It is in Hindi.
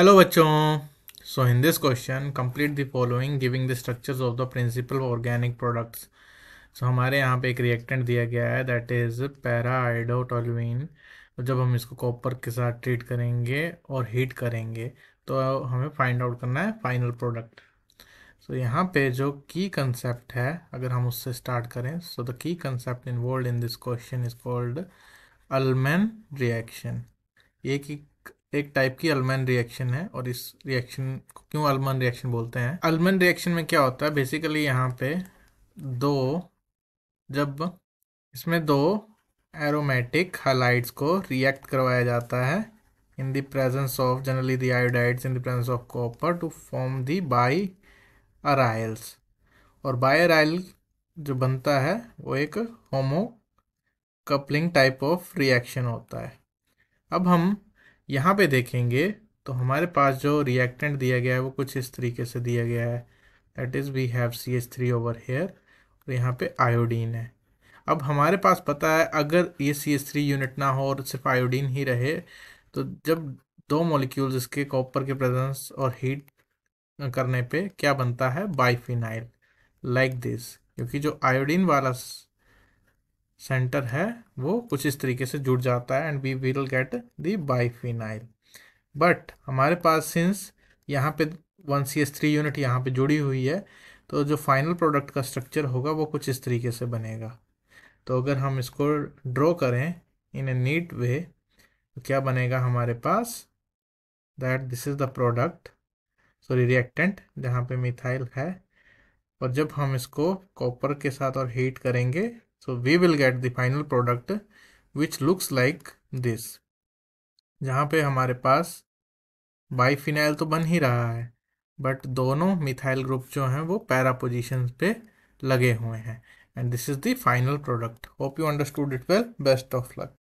हेलो बच्चों so in this question complete the following giving the structures of the principal organic products so हमारे यहाँ पे एक रिएक्टेंट दिया गया है दैट इज़ पैरा आइडोटोलविन जब हम इसको कॉपर के साथ ट्रीट करेंगे और हीट करेंगे तो हमें फाइंड आउट करना है फाइनल प्रोडक्ट सो यहाँ पे जो की कंसेप्ट है अगर हम उससे स्टार्ट करें so the key concept involve in this question is called Ullmann reaction ये की एक टाइप की अलमन रिएक्शन है और इस रिएक्शन को क्यों अलमन रिएक्शन बोलते हैं अलमन रिएक्शन में क्या होता है बेसिकली यहाँ पे दो जब इसमें दो एरोमेटिक हलाइट्स को रिएक्ट करवाया जाता है in the presence of generally the iodides in the presence of copper to form the biaryls और बाई अराइल जो बनता है वो एक homo coupling type of reaction होता है अब हम यहाँ पे देखेंगे तो हमारे पास जो रिएक्टेंट दिया गया है वो कुछ इस तरीके से दिया गया है that is we have C H three over here और यहाँ पे आयोडीन है अब हमारे पास पता है अगर ये सी एच थ्री यूनिट ना हो और सिर्फ आयोडीन ही रहे तो जब दो मॉलिक्यूल्स इसके कॉपर के प्रेजेंस और हीट करने पे क्या बनता है बाईफिनाइल लाइक दिस क्योंकि जो आयोडीन वाला सेंटर है वो कुछ इस तरीके से जुड़ जाता है and we will get the biphenyl but हमारे पास सिंस यहाँ पे one C S three unit यहाँ पे जुड़ी हुई है तो जो फाइनल प्रोडक्ट का स्ट्रक्चर होगा वो कुछ इस तरीके से बनेगा तो अगर हम इसको ड्रॉ करें इन ए नीट वे तो क्या बनेगा हमारे पास that this is the product sorry reactant जहाँ पे मिथाइल है और जब हम इसको कॉपर के साथ और हीट करेंगे so we will get the final product which looks like this जहाँ पे हमारे पास बाईफिनाइल तो बन ही रहा है बट दोनों मिथाइल ग्रुप जो हैं वो पैरा पोजिशन पे लगे हुए हैं and this is the final product hope you understood it well best of luck